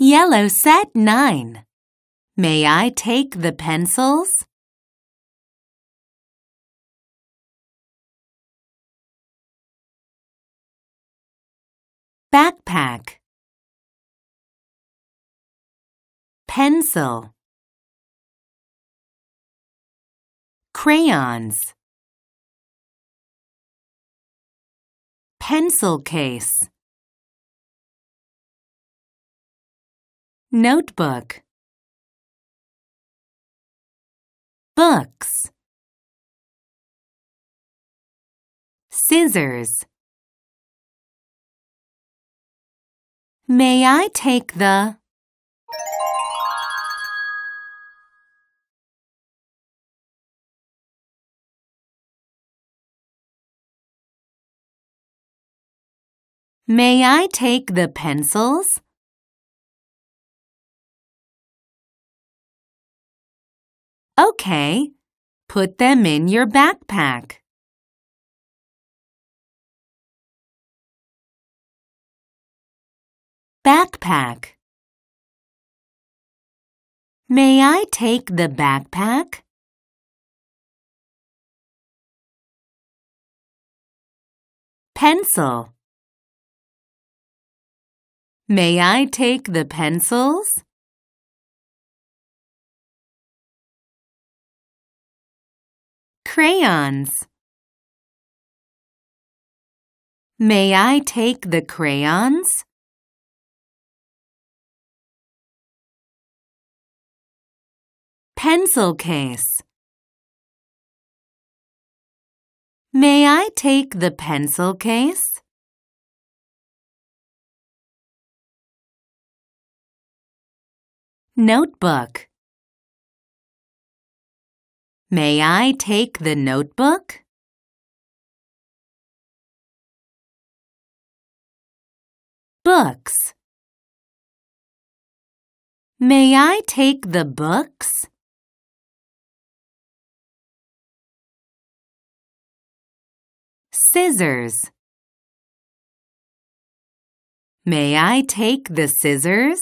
Yellow set 9. May I take the pencils? Backpack Pencil Crayons Pencil case Notebook Books Scissors May I take the May I take the pencils? Okay, put them in your backpack. Backpack May I take the backpack? Pencil May I take the pencils? crayons. May I take the crayons? Pencil case. May I take the pencil case? Notebook May I take the notebook? Books. May I take the books? Scissors. May I take the scissors?